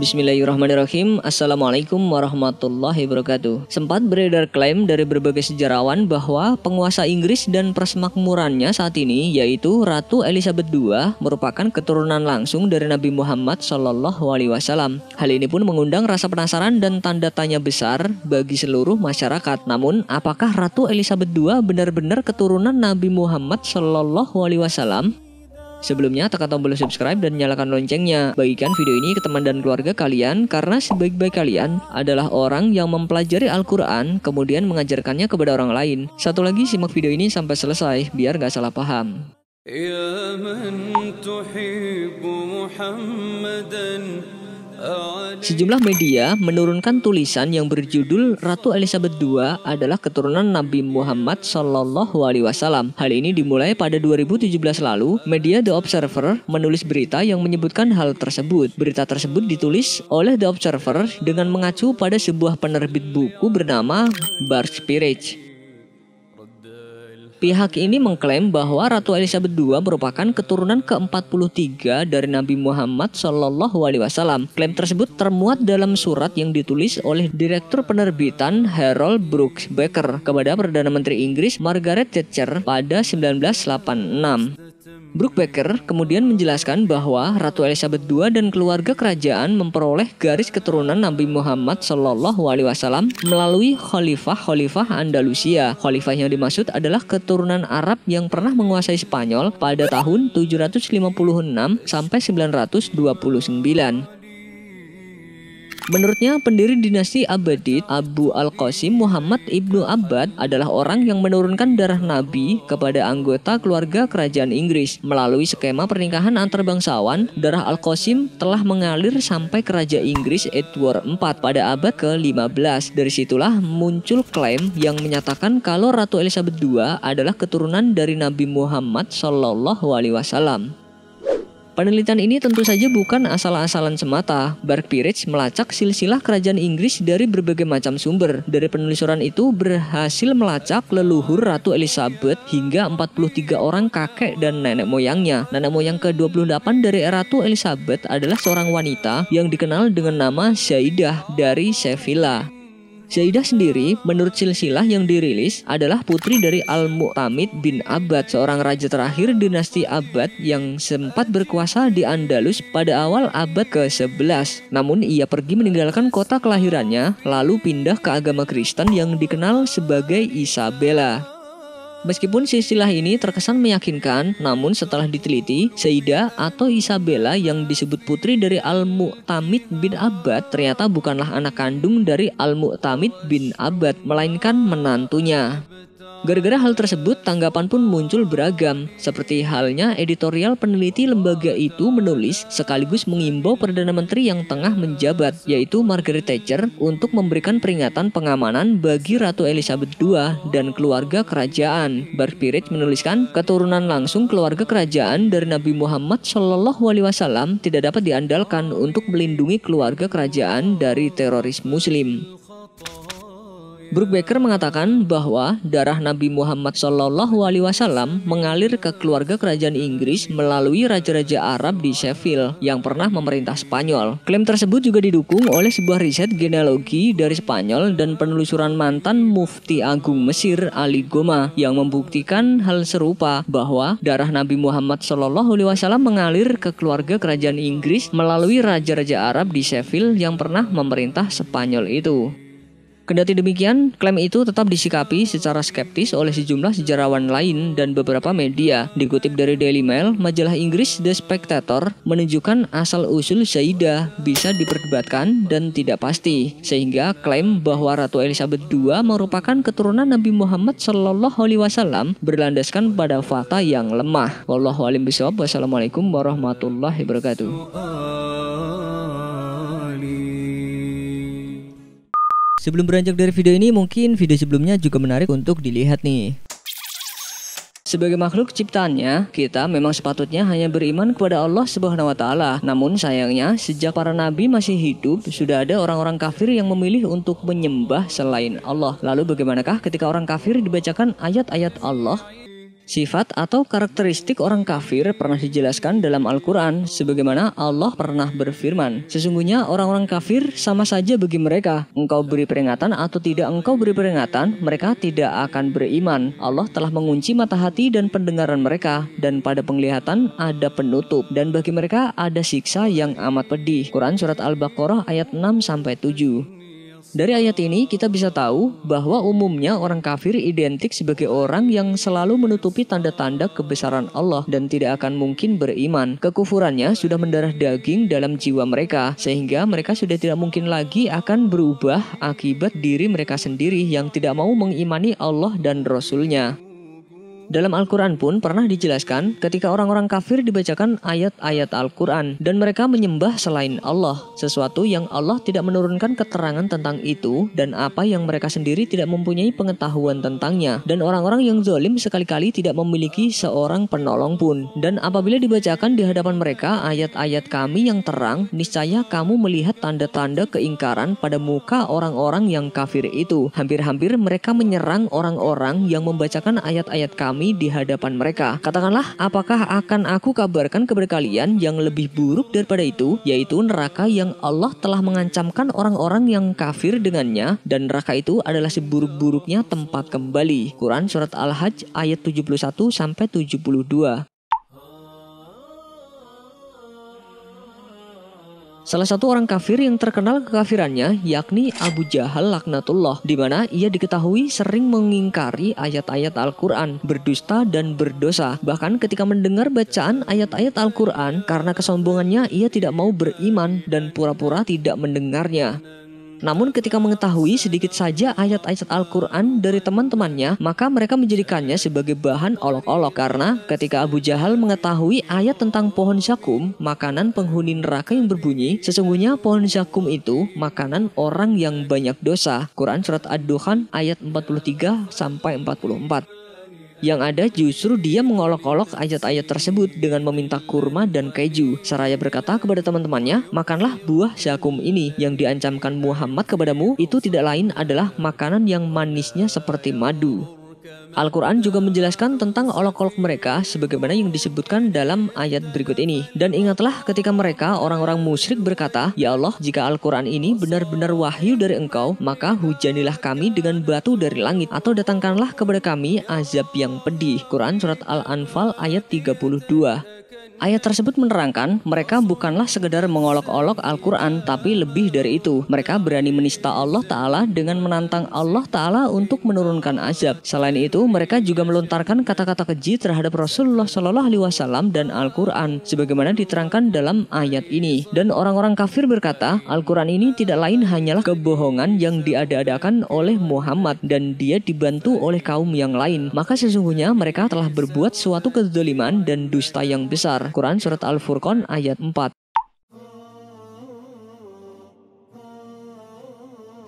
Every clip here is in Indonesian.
Bismillahirrahmanirrahim. Assalamualaikum warahmatullahi wabarakatuh. Sempat beredar klaim dari berbagai sejarawan bahwa penguasa Inggris dan persemakmurannya saat ini yaitu Ratu Elizabeth II merupakan keturunan langsung dari Nabi Muhammad SAW. Hal ini pun mengundang rasa penasaran dan tanda tanya besar bagi seluruh masyarakat. Namun, apakah Ratu Elizabeth II benar-benar keturunan Nabi Muhammad SAW? Sebelumnya tekan tombol subscribe dan nyalakan loncengnya. Bagikan video ini ke teman dan keluarga kalian karena sebaik-baik kalian adalah orang yang mempelajari Al-Quran kemudian mengajarkannya kepada orang lain. Satu lagi simak video ini sampai selesai biar gak salah paham. Ya Sejumlah media menurunkan tulisan yang berjudul Ratu Elizabeth II adalah keturunan Nabi Muhammad Shallallahu Alaihi Wasallam. Hal ini dimulai pada 2017 lalu. Media The Observer menulis berita yang menyebutkan hal tersebut. Berita tersebut ditulis oleh The Observer dengan mengacu pada sebuah penerbit buku bernama Bar Spirit. Pihak ini mengklaim bahwa Ratu Elizabeth II merupakan keturunan ke-43 dari Nabi Muhammad Shallallahu Alaihi Wasallam. Klaim tersebut termuat dalam surat yang ditulis oleh Direktur Penerbitan Harold Brooks Baker kepada Perdana Menteri Inggris Margaret Thatcher pada 1986. Brooke Baker kemudian menjelaskan bahwa Ratu Elizabeth II dan keluarga kerajaan memperoleh garis keturunan Nabi Muhammad Shallallahu Alaihi Wasallam melalui khalifah-khalifah Andalusia. Khalifah yang dimaksud adalah keturunan Arab yang pernah menguasai Spanyol pada tahun 756 sampai 929. Menurutnya, pendiri dinasti Abadid, Abu Al-Qasim Muhammad Ibnu Abad adalah orang yang menurunkan darah Nabi kepada anggota keluarga kerajaan Inggris. Melalui skema pernikahan antarbangsawan, darah Al-Qasim telah mengalir sampai Raja Inggris Edward IV pada abad ke-15. Dari situlah muncul klaim yang menyatakan kalau Ratu Elizabeth II adalah keturunan dari Nabi Muhammad Shallallahu Alaihi Wasallam. Penelitian ini tentu saja bukan asal-asalan semata. Berkpirage melacak silsilah kerajaan Inggris dari berbagai macam sumber. Dari penelusuran itu berhasil melacak leluhur Ratu Elizabeth hingga 43 orang kakek dan nenek moyangnya. Nenek moyang ke-28 dari Ratu Elizabeth adalah seorang wanita yang dikenal dengan nama Syaidah dari Sevilla. Zaidah sendiri menurut silsilah yang dirilis adalah putri dari Al-Mu'tamid bin Abbad, seorang raja terakhir dinasti Abbad yang sempat berkuasa di Andalus pada awal abad ke-11. Namun ia pergi meninggalkan kota kelahirannya lalu pindah ke agama Kristen yang dikenal sebagai Isabella. Meskipun istilah ini terkesan meyakinkan, namun setelah diteliti, Seida atau Isabella yang disebut putri dari Al-Mu'tamid bin Abad ternyata bukanlah anak kandung dari Al-Mu'tamid bin Abad, melainkan menantunya. Gara-gara hal tersebut, tanggapan pun muncul beragam. Seperti halnya, editorial peneliti lembaga itu menulis sekaligus mengimbau Perdana Menteri yang tengah menjabat, yaitu Margaret Thatcher, untuk memberikan peringatan pengamanan bagi Ratu Elizabeth II dan keluarga kerajaan. Barpirit menuliskan, keturunan langsung keluarga kerajaan dari Nabi Muhammad Shallallahu Alaihi Wasallam tidak dapat diandalkan untuk melindungi keluarga kerajaan dari teroris Muslim. Brubaker mengatakan bahwa darah Nabi Muhammad Shallallahu Alaihi Wasallam mengalir ke keluarga kerajaan Inggris melalui raja-raja Arab di Seville yang pernah memerintah Spanyol. Klaim tersebut juga didukung oleh sebuah riset genealogi dari Spanyol dan penelusuran mantan Mufti Agung Mesir Ali Goma yang membuktikan hal serupa bahwa darah Nabi Muhammad Shallallahu Alaihi Wasallam mengalir ke keluarga kerajaan Inggris melalui raja-raja Arab di Seville yang pernah memerintah Spanyol itu. Kendati demikian, klaim itu tetap disikapi secara skeptis oleh sejumlah sejarawan lain dan beberapa media. Dikutip dari Daily Mail, majalah Inggris The Spectator menunjukkan asal-usul Saidah bisa diperdebatkan dan tidak pasti, sehingga klaim bahwa Ratu Elizabeth II merupakan keturunan Nabi Muhammad Shallallahu Alaihi Wasallam berlandaskan pada fakta yang lemah. Wallahu warahmatullahi wabarakatuh. Sebelum beranjak dari video ini, mungkin video sebelumnya juga menarik untuk dilihat nih. Sebagai makhluk ciptaannya, kita memang sepatutnya hanya beriman kepada Allah Subhanahu wa taala. Namun sayangnya, sejak para nabi masih hidup, sudah ada orang-orang kafir yang memilih untuk menyembah selain Allah. Lalu bagaimanakah ketika orang kafir dibacakan ayat-ayat Allah? Sifat atau karakteristik orang kafir pernah dijelaskan dalam Al-Quran sebagaimana Allah pernah berfirman. Sesungguhnya orang-orang kafir sama saja bagi mereka. Engkau beri peringatan atau tidak engkau beri peringatan, mereka tidak akan beriman. Allah telah mengunci mata hati dan pendengaran mereka, dan pada penglihatan ada penutup. Dan bagi mereka ada siksa yang amat pedih. Quran Surat Al-Baqarah ayat 6-7 dari ayat ini kita bisa tahu bahwa umumnya orang kafir identik sebagai orang yang selalu menutupi tanda-tanda kebesaran Allah dan tidak akan mungkin beriman. Kekufurannya sudah mendarah daging dalam jiwa mereka sehingga mereka sudah tidak mungkin lagi akan berubah akibat diri mereka sendiri yang tidak mau mengimani Allah dan Rasulnya. Dalam Al-Quran pun pernah dijelaskan ketika orang-orang kafir dibacakan ayat-ayat Al-Quran dan mereka menyembah selain Allah, sesuatu yang Allah tidak menurunkan keterangan tentang itu dan apa yang mereka sendiri tidak mempunyai pengetahuan tentangnya. Dan orang-orang yang zalim sekali-kali tidak memiliki seorang penolong pun. Dan apabila dibacakan di hadapan mereka ayat-ayat kami yang terang, niscaya kamu melihat tanda-tanda keingkaran pada muka orang-orang yang kafir itu. Hampir-hampir mereka menyerang orang-orang yang membacakan ayat-ayat kami kami di hadapan mereka. Katakanlah, apakah akan aku kabarkan kepada kalian yang lebih buruk daripada itu, yaitu neraka yang Allah telah mengancamkan orang-orang yang kafir dengannya, dan neraka itu adalah seburuk-buruknya tempat kembali. Quran Surat Al-Hajj ayat 71 sampai 72. Salah satu orang kafir yang terkenal kekafirannya yakni Abu Jahal laknatullah di mana ia diketahui sering mengingkari ayat-ayat Al-Qur'an, berdusta dan berdosa. Bahkan ketika mendengar bacaan ayat-ayat Al-Qur'an karena kesombongannya ia tidak mau beriman dan pura-pura tidak mendengarnya. Namun ketika mengetahui sedikit saja ayat-ayat Al-Quran dari teman-temannya, maka mereka menjadikannya sebagai bahan olok-olok. Karena ketika Abu Jahal mengetahui ayat tentang pohon syakum, makanan penghuni neraka yang berbunyi, sesungguhnya pohon syakum itu makanan orang yang banyak dosa. Quran Surat Ad-Dukhan ayat 43 sampai 44. Yang ada justru dia mengolok-olok ayat-ayat tersebut dengan meminta kurma dan keju. Saraya berkata kepada teman-temannya, makanlah buah zakum ini yang diancamkan Muhammad kepadamu itu tidak lain adalah makanan yang manisnya seperti madu. Al-Quran juga menjelaskan tentang olok-olok mereka sebagaimana yang disebutkan dalam ayat berikut ini. Dan ingatlah ketika mereka orang-orang musyrik berkata, Ya Allah, jika Al-Quran ini benar-benar wahyu dari engkau, maka hujanilah kami dengan batu dari langit atau datangkanlah kepada kami azab yang pedih. Quran Surat Al-Anfal ayat 32 Ayat tersebut menerangkan, mereka bukanlah sekedar mengolok-olok Al-Quran, tapi lebih dari itu. Mereka berani menista Allah Ta'ala dengan menantang Allah Ta'ala untuk menurunkan azab. Selain itu, mereka juga melontarkan kata-kata keji terhadap Rasulullah Shallallahu Alaihi Wasallam dan Al-Quran, sebagaimana diterangkan dalam ayat ini. Dan orang-orang kafir berkata, Al-Quran ini tidak lain hanyalah kebohongan yang diada-adakan oleh Muhammad dan dia dibantu oleh kaum yang lain. Maka sesungguhnya mereka telah berbuat suatu kezaliman dan dusta yang besar. Al-Quran Surat Al-Furqan ayat 4.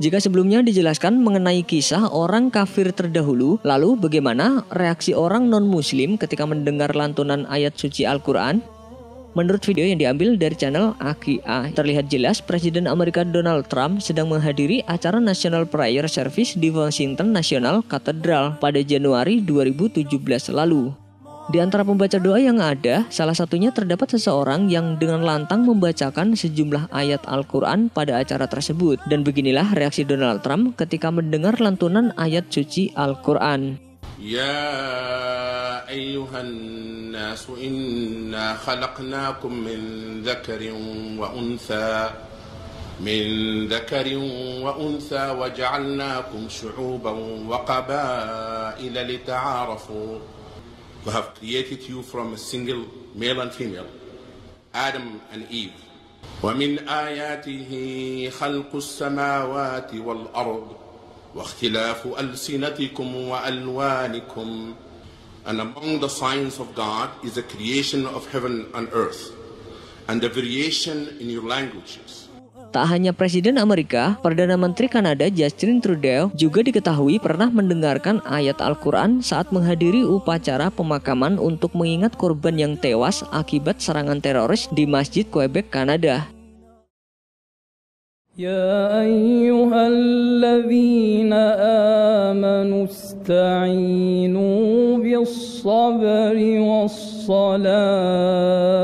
Jika sebelumnya dijelaskan mengenai kisah orang kafir terdahulu, lalu bagaimana reaksi orang non-muslim ketika mendengar lantunan ayat suci Al-Quran? Menurut video yang diambil dari channel Aki A, terlihat jelas Presiden Amerika Donald Trump sedang menghadiri acara National Prayer Service di Washington National Cathedral pada Januari 2017 lalu. Di antara pembaca doa yang ada, salah satunya terdapat seseorang yang dengan lantang membacakan sejumlah ayat Al-Quran pada acara tersebut. Dan beginilah reaksi Donald Trump ketika mendengar lantunan ayat suci Al-Quran. Ya ayuhan nasu inna khalaqnakum min dhakarin wa untha من ذكر وأنثى وجعلناكم شعوبا وقبائل لتعارفوا who have created you from a single male and female, Adam and Eve. ومن آياته خلق السماوات والأرض واختلاف ألسنتكم وألوانكم And among the signs of God is the creation of heaven and earth and the variation in your languages. Tak hanya Presiden Amerika, Perdana Menteri Kanada Justin Trudeau juga diketahui pernah mendengarkan ayat Al-Quran saat menghadiri upacara pemakaman untuk mengingat korban yang tewas akibat serangan teroris di Masjid Quebec, Kanada. يا أيها الذين آمنوا استعينوا بالصبر والصلاة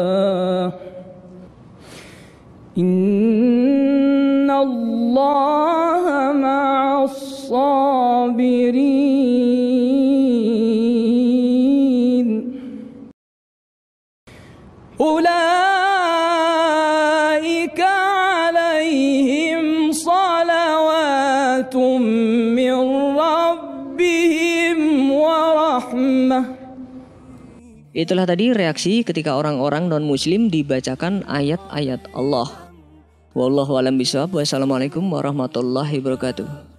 Itulah tadi reaksi ketika orang-orang non-muslim dibacakan ayat-ayat Allah. Wallahualam bisawab. Wassalamualaikum warahmatullahi wabarakatuh.